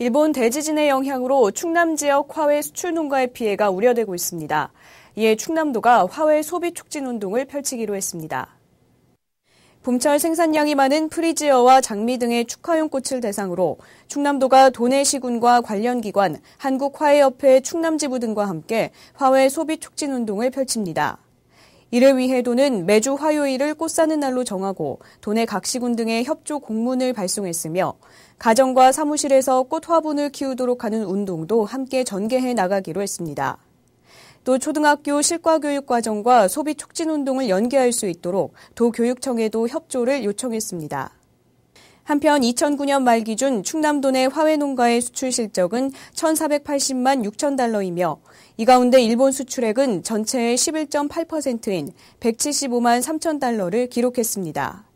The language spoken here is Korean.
일본 대지진의 영향으로 충남 지역 화훼 수출 농가의 피해가 우려되고 있습니다. 이에 충남도가 화훼 소비 촉진 운동을 펼치기로 했습니다. 봄철 생산량이 많은 프리지어와 장미 등의 축하용 꽃을 대상으로 충남도가 도내시군과 관련 기관, 한국화훼협회 충남지부 등과 함께 화훼 소비 촉진 운동을 펼칩니다. 이를 위해 도는 매주 화요일을 꽃 사는 날로 정하고 도내 각 시군 등의 협조 공문을 발송했으며 가정과 사무실에서 꽃 화분을 키우도록 하는 운동도 함께 전개해 나가기로 했습니다. 또 초등학교 실과교육과정과 소비 촉진 운동을 연계할 수 있도록 도교육청에도 협조를 요청했습니다. 한편 2009년 말 기준 충남도 내 화훼 농가의 수출 실적은 1,480만 6천 달러이며 이 가운데 일본 수출액은 전체의 11.8%인 175만 3천 달러를 기록했습니다.